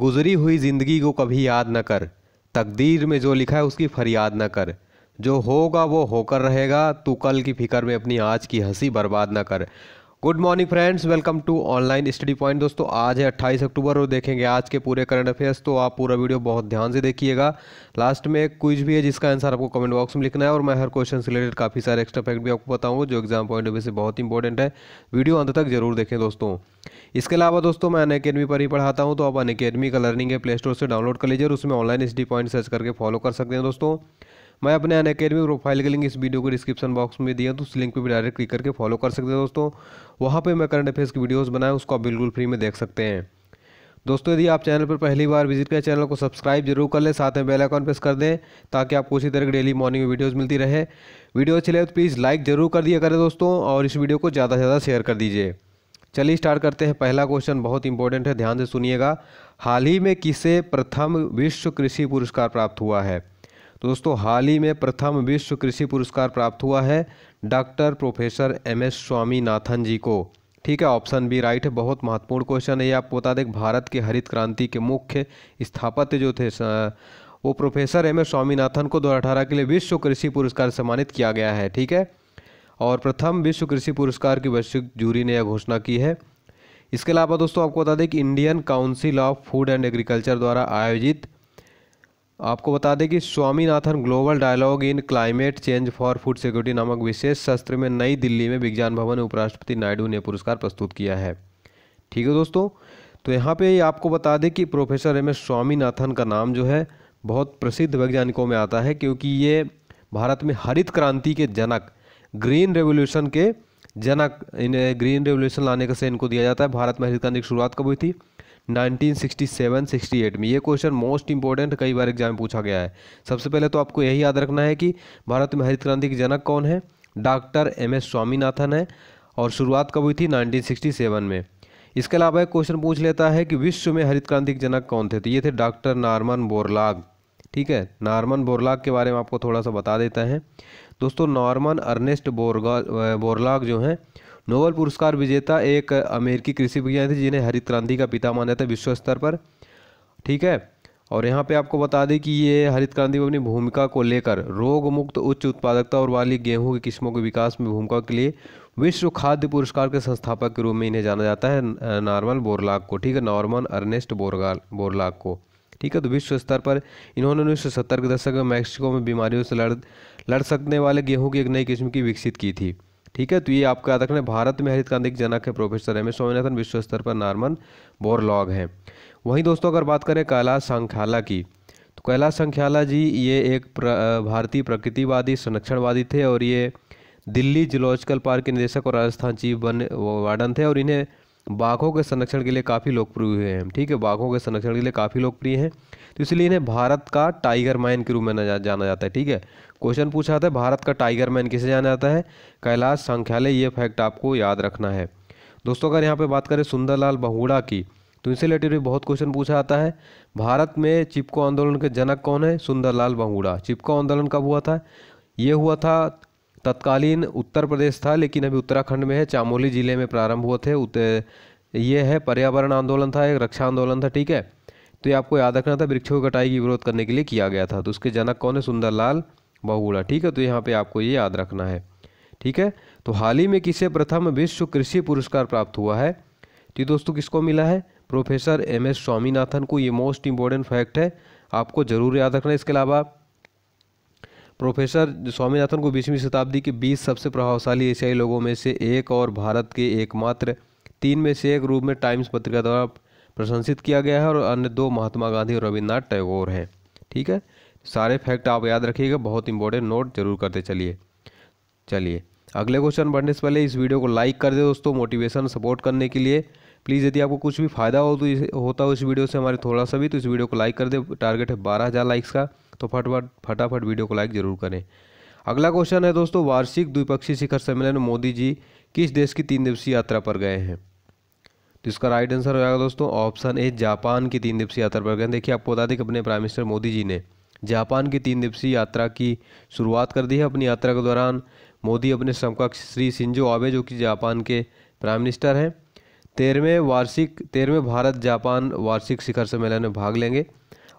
गुजरी हुई ज़िंदगी को कभी याद न कर तकदीर में जो लिखा है उसकी फरियाद न कर जो होगा वो होकर रहेगा तू कल की फ़िक्र में अपनी आज की हंसी बर्बाद न कर good morning friends welcome to online study point दोस्तों आज है 28 अक्टूबर और देखेंगे आज के पूरे करंट अफेयर्स तो आप पूरा वीडियो बहुत ध्यान से देखिएगा लास्ट में एक कुछ भी है जिसका आंसर आपको कमेंट बॉक्स में लिखना है और मैं हर क्वेश्चन से रिलेटेड काफ़ी सारे एक्स्ट्रा फैक्ट भी आपको बताऊँगा जो एग्जाम पॉइंट ऑफ से बहुत इंपॉर्टेंट है वीडियो अंत तक जरूर देखें दोस्तों इसके अलावा दोस्तों मैं अन अकेडमी पर ही पढ़ाता हूँ तो आप अन अकेडमी का लर्निंग है प्ले स्टोर से डाउनलोड कर लीजिए और उसमें ऑनलाइन स्टडी पॉइंट सर्च करके फॉलो कर सकते हैं दोस्तों मैं अपने अन अकेडमी प्रोफाइल का लिंक इस वीडियो को डिस्क्रिप्शन बॉक्स में दिया तो उस लिंक पर भी डायरेक्ट क्लिक करके फॉलो कर सकते हैं दोस्तों वहाँ पर मैं करंट अफेयर्स की वीडियोज़ बनाए उसको आप बिल्कुल फ्री में देख सकते हैं दोस्तों यदि आप चैनल पर पहली बार विजिट करें चैनल को सब्सक्राइब जरूर कर लें साथ में बेल प्रेस कर दें ताकि आपको उसी तरह की डेली मॉर्निंग में वीडियोस मिलती रहे वीडियो अच्छी लगे तो प्लीज़ लाइक जरूर कर दिया करें दोस्तों और इस वीडियो को ज़्यादा से ज़्यादा शेयर कर दीजिए चलिए स्टार्ट करते हैं पहला क्वेश्चन बहुत इंपॉर्टेंट है ध्यान से सुनिएगा हाल ही में किसे प्रथम विश्व कृषि पुरस्कार प्राप्त हुआ है तो दोस्तों हाल ही में प्रथम विश्व कृषि पुरस्कार प्राप्त हुआ है doctor professor M S Swaminathan ji को ठीक है ऑप्शन बी राइट है बहुत महत्वपूर्ण क्वेश्चन है ये आपको बता दें भारत के हरित क्रांति के मुख्य स्थापत्य जो थे वो प्रोफेसर एम एस स्वामीनाथन को 2018 के लिए विश्व कृषि पुरस्कार सम्मानित किया गया है ठीक है और प्रथम विश्व कृषि पुरस्कार की वैश्विक जूरी ने यह घोषणा की है इसके अलावा दोस्तों आपको बता दें कि Indian council of food and agriculture द्वारा आयोजित आपको बता दें कि Swaminathan global dialogue in climate change for food security नामक विशेष सत्र में नई दिल्ली में विज्ञान भवन में उपराष्ट्रपति नायडू ने पुरस्कार प्रस्तुत किया है ठीक है दोस्तों तो यहाँ पे आपको बता दें कि प्रोफेसर एम एस स्वामीनाथन का नाम जो है बहुत प्रसिद्ध वैज्ञानिकों में आता है क्योंकि ये भारत में हरित क्रांति के जनक ग्रीन रेवोल्यूशन के जनक इन्हें ग्रीन रेवोल्यूशन लाने का से इनको दिया जाता है भारत में हरित क्रांति की शुरुआत कब हुई थी 1967-68 में ये क्वेश्चन मोस्ट इंपॉर्टेंट कई बार एग्जाम पूछा गया है सबसे पहले तो आपको यही याद रखना है कि भारत में हरित क्रांति के जनक कौन है डॉक्टर एम एस स्वामीनाथन है और शुरुआत कब हुई थी 1967 में इसके अलावा एक क्वेश्चन पूछ लेता है कि विश्व में हरित क्रांति के जनक कौन थे तो ये थे डॉक्टर नारमन बोरलाग ठीक है नारमन बोरलाग के बारे में आपको थोड़ा सा बता देता है दोस्तों नॉर्मन अर्नेस्ट बोरगा बोरलाग जो हैं नोबल पुरस्कार विजेता एक अमेरिकी कृषि विज्ञानी थे जिन्हें हरित क्रांति का पिता माना था विश्व स्तर पर ठीक है और यहाँ पे आपको बता दें कि ये हरित क्रांति में अपनी भूमिका को लेकर रोग मुक्त उच्च उत्पादकता और वाली गेहूं की किस्मों के विकास में भूमिका के लिए विश्व खाद्य पुरस्कार के संस्थापक के रूप में इन्हें जाना जाता है नॉर्मल बोरलाग को ठीक है नॉर्मन अर्नेस्ट बोरगा बोरलाग को ठीक है तो विश्व स्तर पर इन्होंने उन्नीस सौ सत्तर के दशक में मैक्सिको में बीमारियों से लड़ लड़ सकने वाले गेहूँ की एक नई किस्म की विकसित की थी ठीक है तो ये आपको याद रखना भारत में हरित क्रांति के जनक है प्रोफेसर एम एस स्वामीनाथन विश्व स्तर पर नॉर्मन बोरलॉग हैं वहीं दोस्तों अगर बात करें कैलाश संख्याला की तो कैलाश संख्याला जी ये एक प्र, भारतीय प्रकृतिवादी संरक्षणवादी थे और ये दिल्ली जुलॉजिकल पार्क के निदेशक और राजस्थान चीफ वन वार्डन थे और इन्हें बाघों के संरक्षण के लिए काफ़ी लोकप्रिय हुए हैं ठीक है बाघों के संरक्षण के लिए काफ़ी लोकप्रिय हैं तो इसलिए इन्हें भारत का टाइगर मैन के रूप में जाना जाता है ठीक है क्वेश्चन पूछा था भारत का टाइगर मैन किसे जाना जाता है कैलाश संख्यालय ये फैक्ट आपको याद रखना है दोस्तों अगर यहाँ पर बात करें सुंदरलाल बहुड़ा की तो इनसे रिलेटेड भी बहुत क्वेश्चन पूछा जाता है भारत में चिपको आंदोलन के जनक कौन है सुंदरलाल बहुड़ा चिपको आंदोलन कब हुआ था ये हुआ था तत्कालीन उत्तर प्रदेश था लेकिन अभी उत्तराखंड में है चामोली जिले में प्रारंभ हुए थे ये है पर्यावरण आंदोलन था एक रक्षा आंदोलन था ठीक है तो ये आपको याद रखना था वृक्षों की कटाई की विरोध करने के लिए किया गया था तो उसके जनक कौन है सुंदरलाल बहुगुड़ा ठीक है तो यहाँ पे आपको ये याद रखना है ठीक है तो हाल ही में किसे प्रथम विश्व कृषि पुरस्कार प्राप्त हुआ है तो दोस्तों किसको मिला है प्रोफेसर एम एस स्वामीनाथन को ये मोस्ट इम्पोर्टेंट फैक्ट है आपको जरूर याद रखना इसके अलावा प्रोफेसर स्वामीनाथन को बीसवीं शताब्दी के बीस सबसे प्रभावशाली एशियाई लोगों में से एक और भारत के एकमात्र तीन में से एक रूप में टाइम्स पत्रिका द्वारा प्रशंसित किया गया है और अन्य दो महात्मा गांधी और रविन्द्रनाथ टैगोर हैं ठीक है सारे फैक्ट आप याद रखिएगा बहुत इंपॉर्टेंट नोट जरूर करते चलिए चलिए अगले क्वेश्चन बढ़ने से पहले इस वीडियो को लाइक कर दे दोस्तों मोटिवेशन सपोर्ट करने के लिए प्लीज़ यदि आपको कुछ भी फायदा हो तो होता हो इस वीडियो से हमारे थोड़ा सा भी तो इस वीडियो को लाइक कर दे टारगेट है बारह हज़ार लाइक्स का तो फटाफट फटाफट वीडियो को लाइक जरूर करें अगला क्वेश्चन है दोस्तों वार्षिक द्विपक्षीय शिखर सम्मेलन में मोदी जी किस देश की तीन दिवसीय यात्रा पर गए हैं तो इसका राइट आंसर हो जाएगा दोस्तों ऑप्शन ए जापान की तीन दिवसीय यात्रा पर गए देखिए आपको बता दें कि अपने प्राइम मिनिस्टर मोदी जी ने जापान की तीन दिवसीय यात्रा की शुरुआत कर दी है अपनी यात्रा के दौरान मोदी अपने समकक्ष श्री सिंजो आबे जो कि जापान के प्राइम मिनिस्टर हैं तेरहवें वार्षिक तेरहवें भारत जापान वार्षिक शिखर सम्मेलन में भाग लेंगे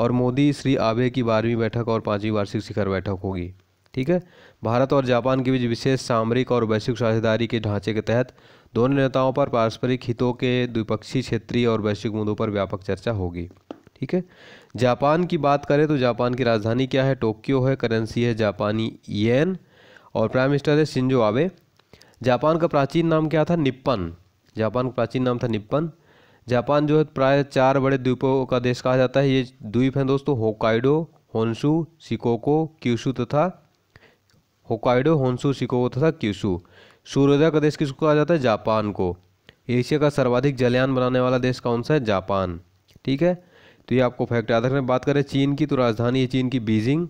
और मोदी श्री आबे की बारहवीं बैठक और पाँचवीं वार्षिक शिखर बैठक होगी ठीक है भारत और जापान के बीच विशेष सामरिक और वैश्विक साझेदारी के ढांचे के तहत दोनों नेताओं पर पारस्परिक हितों के द्विपक्षीय क्षेत्रीय और वैश्विक मुद्दों पर व्यापक चर्चा होगी ठीक है जापान की बात करें तो जापान की राजधानी क्या है टोक्यो है करेंसी है जापानी येन और प्राइम मिनिस्टर है शिंजो आबे जापान का प्राचीन नाम क्या था निप्पन जापान का प्राचीन नाम था निप्पन जापान जो है प्राय चार बड़े द्वीपों का देश कहा जाता है ये द्वीप हैं दोस्तों होकाइडो होन्सू सिकोको क्यूशु तथा होकाइडो होन्सु सिकोको तथा क्यूशु सूर्योदय का देश किसको कहा जाता है जापान को एशिया का सर्वाधिक जलयान बनाने वाला देश कौन सा है जापान ठीक है तो ये आपको फैक्ट याद रखने बात करें चीन की तो राजधानी है चीन की बीजिंग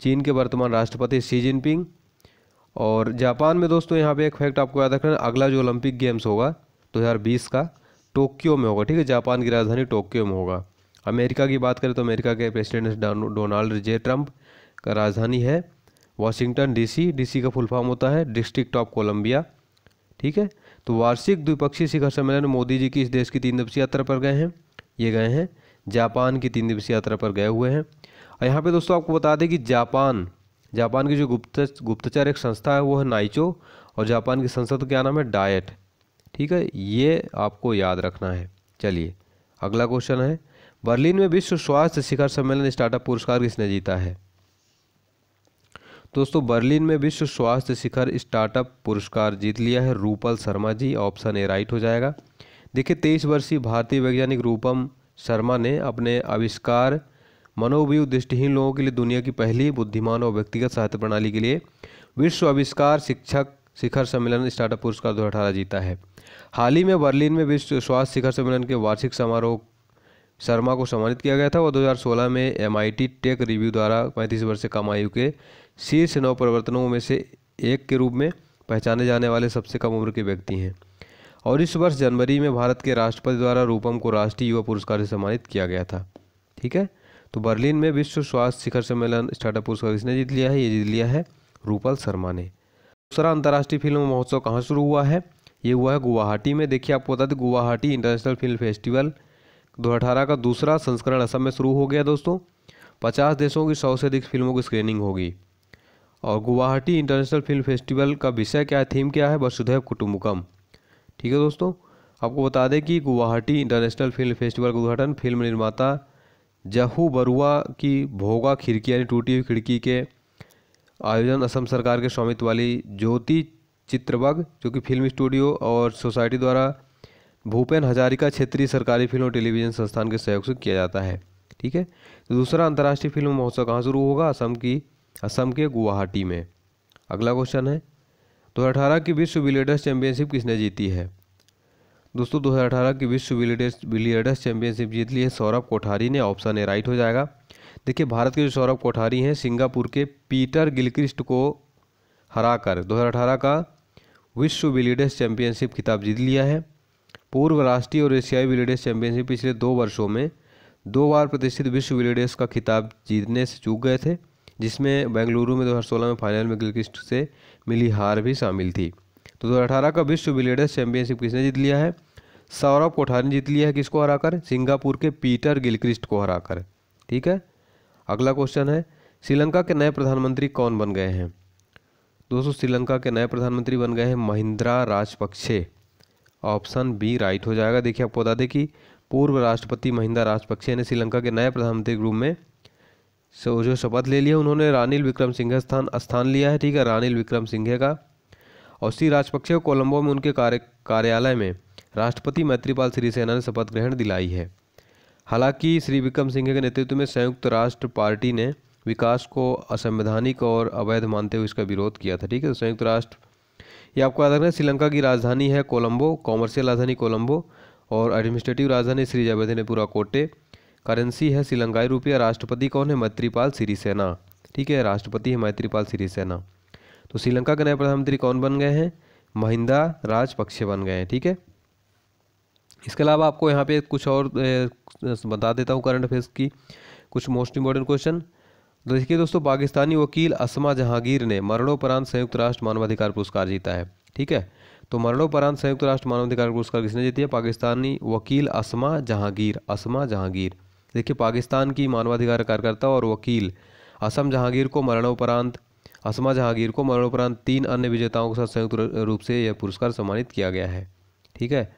चीन के वर्तमान राष्ट्रपति शी जिनपिंग और जापान में दोस्तों यहाँ पे एक फैक्ट आपको याद रखना अगला जो ओलंपिक गेम्स होगा 2020 का टोक्यो में होगा ठीक है जापान की राजधानी टोक्यो में होगा अमेरिका की बात करें तो अमेरिका के प्रेसिडेंट डोनाल्ड जे ट्रंप का राजधानी है वाशिंगटन डीसी डीसी का फुल फॉर्म होता है डिस्ट्रिक्ट ऑफ कोलंबिया ठीक है तो वार्षिक द्विपक्षीय शिखर सम्मेलन मोदी जी की इस देश की तीन दिवसीय यात्रा पर गए हैं ये गए हैं जापान की तीन दिवसीय यात्रा पर गए हुए हैं और यहाँ पर दोस्तों आपको बता दें कि जापान जापान की जो गुप्त गुप्तचर एक संस्था है वो है नाइचो और जापान की संसद का क्या नाम है डायट ठीक है ये आपको याद रखना है चलिए अगला क्वेश्चन है बर्लिन में विश्व स्वास्थ्य शिखर सम्मेलन स्टार्टअप पुरस्कार किसने जीता है दोस्तों बर्लिन में विश्व स्वास्थ्य शिखर स्टार्टअप पुरस्कार जीत लिया है Rupal Sharma ji option A right हो जाएगा देखिए तेईस वर्षीय भारतीय वैज्ञानिक रूपम शर्मा ने अपने आविष्कार मनोवयु दृष्टिहीन लोगों के लिए दुनिया की पहली बुद्धिमान और व्यक्तिगत सहायता प्रणाली के लिए विश्व आविष्कार शिक्षक शिखर सम्मेलन स्टार्टअप पुरस्कार दो अठारह जीता है हाल ही में बर्लिन में विश्व स्वास्थ्य शिखर सम्मेलन के वार्षिक समारोह शर्मा को सम्मानित किया गया था और 2016 में एम टेक रिव्यू द्वारा पैंतीस वर्ष से कम आयु के शीर्ष नौ परिवर्तनों में से एक के रूप में पहचाने जाने वाले सबसे कम उम्र के व्यक्ति हैं और इस वर्ष जनवरी में भारत के राष्ट्रपति द्वारा रूपम को राष्ट्रीय युवा पुरस्कार से सम्मानित किया गया था ठीक है तो बर्लिन में विश्व स्वास्थ्य शिखर सम्मेलन स्टार्टअप पुरस्कार किसने जीत लिया है ये जीत लिया है रूपल शर्मा ने दूसरा अंतर्राष्ट्रीय फिल्म महोत्सव कहाँ शुरू हुआ है ये हुआ है गुवाहाटी में देखिए आपको बता दें गुवाहाटी इंटरनेशनल फिल्म फेस्टिवल दो का दूसरा संस्करण असम में शुरू हो गया दोस्तों पचास देशों की सौ से अधिक फिल्मों की स्क्रीनिंग होगी और गुवाहाटी इंटरनेशनल फिल्म फेस्टिवल का विषय क्या है थीम क्या है वसुधैव कुटुम्बकम ठीक है दोस्तों आपको बता दें कि गुवाहाटी इंटरनेशनल फिल्म फेस्टिवल का उद्घाटन फिल्म निर्माता जहू बरुआ की भोगा खिड़की यानी टूटी हुई खिड़की के आयोजन असम सरकार के स्वामित्व वाली ज्योति चित्रबग जो कि फिल्म स्टूडियो और सोसाइटी द्वारा भूपेन हजारिका क्षेत्रीय सरकारी फिल्म और टेलीविजन संस्थान के सहयोग से किया जाता है ठीक है तो दूसरा अंतर्राष्ट्रीय फिल्म महोत्सव कहाँ शुरू होगा असम की असम के गुवाहाटी में अगला क्वेश्चन है दो की विश्व बिलियडर्स चैंपियनशिप किसने जीती है दोस्तों 2018 की विश्व बिलियडर्स विलियडर्स चैंपियनशिप जीत ली है सौरभ कोठारी ने ऑप्शन ए राइट हो जाएगा देखिए भारत के जो सौरभ कोठारी हैं सिंगापुर के पीटर गिलक्रिस्ट को हराकर 2018 का विश्व विलीडर्स चैंपियनशिप खिताब जीत लिया है पूर्व राष्ट्रीय और एशियाई विलीडर्स चैंपियनशिप पिछले दो वर्षों में दो बार प्रतिष्ठित विश्व विलीडर्स का खिताब जीतने से चूक गए थे जिसमें बेंगलुरु में 2016 में फाइनल में गिलक्रिस्ट से मिली हार भी शामिल थी तो 2018 का विश्व विलीडर्स चैंपियनशिप किसने जीत लिया है सौरभ कोठारी ने जीत लिया है किसको हराकर सिंगापुर के पीटर गिलक्रिस्ट को हराकर ठीक है अगला क्वेश्चन है श्रीलंका के नए प्रधानमंत्री कौन बन गए हैं दोस्तों श्रीलंका के नए प्रधानमंत्री बन गए हैं Mahinda Rajapaksa option B right हो जाएगा देखिए आपको बता दें कि पूर्व राष्ट्रपति महिंदा राजपक्षे ने श्रीलंका के नए प्रधानमंत्री के रूप में सो जो शपथ ले लिया उन्होंने रानिल विक्रम सिंघे स्थान स्थान लिया है ठीक है रानिल विक्रम सिंघे का और श्री राजपक्षे को कोलंबो में उनके कार्य कार्यालय में राष्ट्रपति मैत्रीपाल सिरिसेना ने शपथ ग्रहण दिलाई है हालांकि श्री विक्रम सिंघे के नेतृत्व में संयुक्त राष्ट्र पार्टी ने विकास को असंवैधानिक और अवैध मानते हुए इसका विरोध किया था ठीक है तो संयुक्त राष्ट्र ये आपको याद रखना श्रीलंका की राजधानी है कोलंबो कॉमर्शियल राजधानी कोलंबो और एडमिनिस्ट्रेटिव राजधानी श्री जयवर्धनेपुरा कोटे करेंसी है श्रीलंकाई रुपया राष्ट्रपति कौन है मैत्रीपाल सिरिसेना ठीक है राष्ट्रपति है मैत्रीपाल सिरिसेना तो श्रीलंका के नए प्रधानमंत्री कौन बन गए हैं महिंदा राजपक्षे बन गए हैं ठीक है इसके अलावा आपको यहाँ पे कुछ और बता देता हूँ करंट अफेयर्स की कुछ मोस्ट इम्पोर्टेंट क्वेश्चन देखिए दोस्तों पाकिस्तानी वकील असमा जहांगीर ने मरणोपरांत संयुक्त राष्ट्र मानवाधिकार पुरस्कार जीता है ठीक है तो मरणोपरांत संयुक्त राष्ट्र मानवाधिकार पुरस्कार किसने जीती है पाकिस्तानी वकील असमा जहांगीर असमा जहांगीर देखिए पाकिस्तान की मानवाधिकार कार्यकर्ता और वकील असम जहांगीर को मरणोपरांत असमा जहांगीर को मरणोपरांत तीन अन्य विजेताओं के साथ संयुक्त रूप से यह पुरस्कार सम्मानित किया गया है ठीक है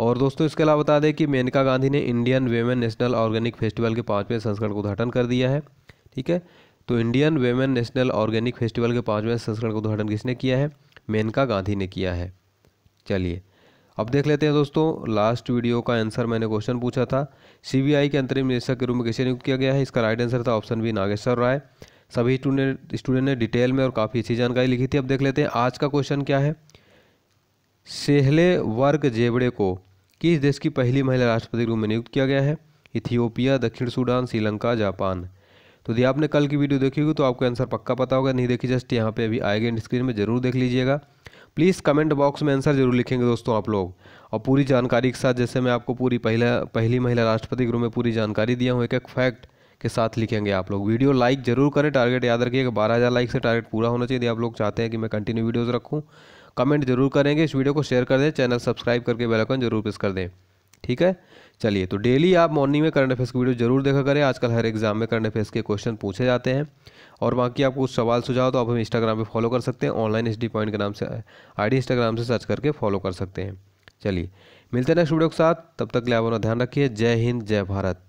और दोस्तों इसके अलावा बता दें कि मेनका गांधी ने Indian women national organic festival के पाँचवें संस्करण का उद्घाटन कर दिया है ठीक है तो Indian women national organic festival के पाँचवें संस्करण का उद्घाटन किसने किया है मेनका गांधी ने किया है चलिए अब देख लेते हैं दोस्तों लास्ट वीडियो का आंसर मैंने क्वेश्चन पूछा था सीबीआई के अंतरिम निदेशक के रूप में किसे नियुक्त किया गया है इसका राइट आंसर था ऑप्शन बी नागेश्वर राय सभी स्टूडेंट स्टूडेंट ने डिटेल में और काफ़ी अच्छी जानकारी लिखी थी अब देख लेते हैं आज का क्वेश्चन क्या है सेहले वर्ग जेबड़े को किस देश की पहली महिला राष्ट्रपति के रूप में नियुक्त किया गया है इथियोपिया दक्षिण सूडान श्रीलंका जापान तो यदि आपने कल की वीडियो देखी होगी तो आपको आंसर पक्का पता होगा नहीं देखी जस्ट यहाँ पे अभी आएगा एंड स्क्रीन में जरूर देख लीजिएगा प्लीज़ कमेंट बॉक्स में आंसर जरूर लिखेंगे दोस्तों आप लोग और पूरी जानकारी के साथ जैसे मैं आपको पूरी पहला पहली महिला राष्ट्रपति के रूप में पूरी जानकारी दिया हूँ एक एक फैक्ट के साथ लिखेंगे आप लोग वीडियो लाइक जरूर करें टारगेट याद रखिएगा बारह हज़ार लाइक से टारगेट पूरा होना चाहिए यदि आप लोग चाहते हैं कि मैं कंटिन्यू वीडियोज़ रखूँ कमेंट जरूर करेंगे इस वीडियो को शेयर कर दें चैनल सब्सक्राइब करके बेलाइकन जरूर प्रेस कर दें ठीक है चलिए तो डेली आप मॉर्निंग में करंट अफेयर्स की वीडियो जरूर देखा करें आजकल हर एग्जाम में करंट अफेयर्स के क्वेश्चन पूछे जाते हैं और बाकी आपको कुछ सवाल सुझाव तो आप हम इंस्टाग्राम पे फॉलो कर सकते हैं ऑनलाइन एस पॉइंट के नाम से आईडी इंस्टाग्राम से सर्च करके फॉलो कर सकते हैं चलिए मिलते हैं नेक्स्ट वीडियो के साथ तब तक के लिए आप अपना ध्यान रखिए जय हिंद जय भारत